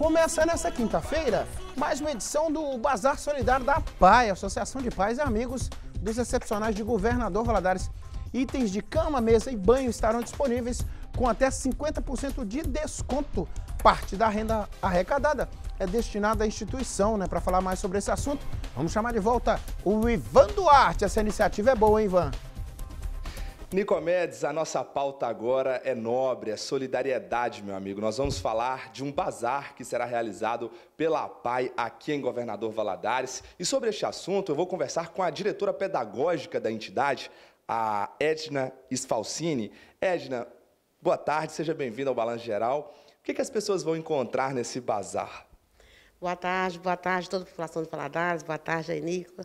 Começa nesta quinta-feira mais uma edição do Bazar Solidário da PAI, Associação de Pais e Amigos dos Excepcionais de Governador Valadares. Itens de cama, mesa e banho estarão disponíveis com até 50% de desconto. Parte da renda arrecadada é destinada à instituição, né? Para falar mais sobre esse assunto, vamos chamar de volta o Ivan Duarte. Essa iniciativa é boa, hein, Ivan? Nicomedes, a nossa pauta agora é nobre, é solidariedade, meu amigo. Nós vamos falar de um bazar que será realizado pela PAI aqui em Governador Valadares. E sobre este assunto, eu vou conversar com a diretora pedagógica da entidade, a Edna Sfalcini. Edna, boa tarde, seja bem-vinda ao Balanço Geral. O que, que as pessoas vão encontrar nesse bazar? Boa tarde, boa tarde toda a população de Paladares, boa tarde, Anícola.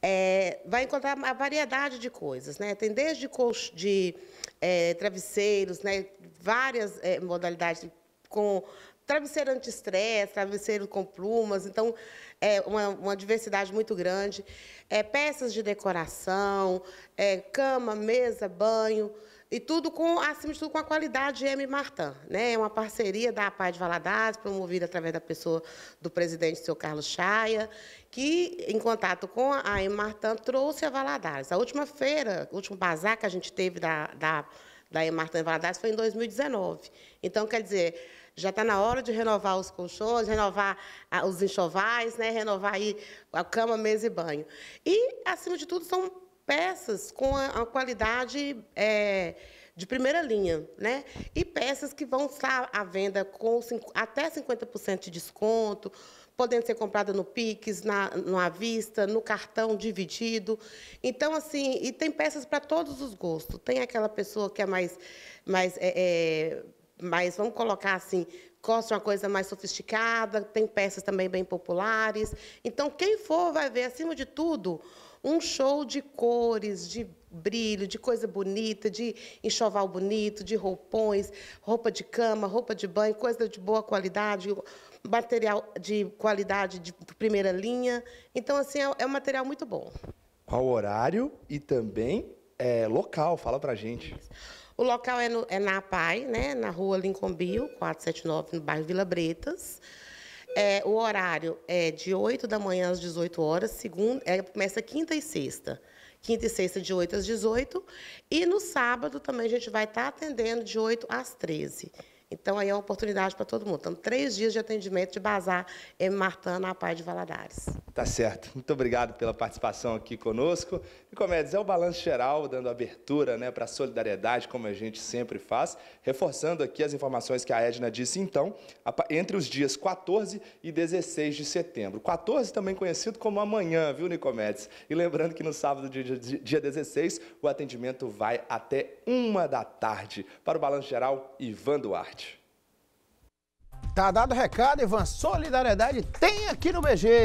É, vai encontrar uma variedade de coisas, né? Tem desde colch de é, travesseiros, né? várias é, modalidades com travesseiro anti-estresse, travesseiro com plumas, então é uma, uma diversidade muito grande. É, peças de decoração, é, cama, mesa, banho, e tudo com, acima de tudo, com a qualidade M. Martã. Né? É uma parceria da Paz de Valadares, promovida através da pessoa do presidente, seu Carlos Chaia, que, em contato com a M. Martã, trouxe a Valadares. A última feira, o último bazar que a gente teve da, da, da M. Martã em Valadares foi em 2019. Então, quer dizer, já está na hora de renovar os colchões, renovar ah, os enxovais, né? renovar aí a cama, mesa e banho. E, acima de tudo, são peças com a, a qualidade é, de primeira linha, né? E peças que vão estar à venda com até 50% de desconto, podendo ser comprada no Pix, na, no à vista, no cartão dividido. Então, assim, e tem peças para todos os gostos. Tem aquela pessoa que é mais, mais, é, é, mais vamos colocar assim, gosta de uma coisa mais sofisticada, tem peças também bem populares. Então, quem for vai ver, acima de tudo, um show de cores, de brilho, de coisa bonita, de enxoval bonito, de roupões, roupa de cama, roupa de banho, coisa de boa qualidade, material de qualidade de primeira linha. Então, assim, é, é um material muito bom. Qual horário e também é, local? Fala pra gente. O local é, no, é na APAI, né, na rua Lincoln Bill, 479, no bairro Vila Bretas. É, o horário é de 8 da manhã às 18 horas, segunda, é, começa quinta e sexta. Quinta e sexta, de 8 às 18. E no sábado também a gente vai estar tá atendendo de 8 às 13. Então, aí é uma oportunidade para todo mundo. Então, três dias de atendimento de bazar em é Martana, a Pai de Valadares. Tá certo. Muito obrigado pela participação aqui conosco. E Comédias é o balanço geral, dando abertura né, para a solidariedade, como a gente sempre faz, reforçando aqui as informações que a Edna disse então, entre os dias 14 e 16 de setembro. 14 também conhecido como amanhã, viu, Nicomedes? E lembrando que no sábado, dia, 16, o atendimento vai até uma da tarde. Para o Balanço Geral, Ivan Duarte. Tá dado recado, Ivan. Solidariedade tem aqui no BG.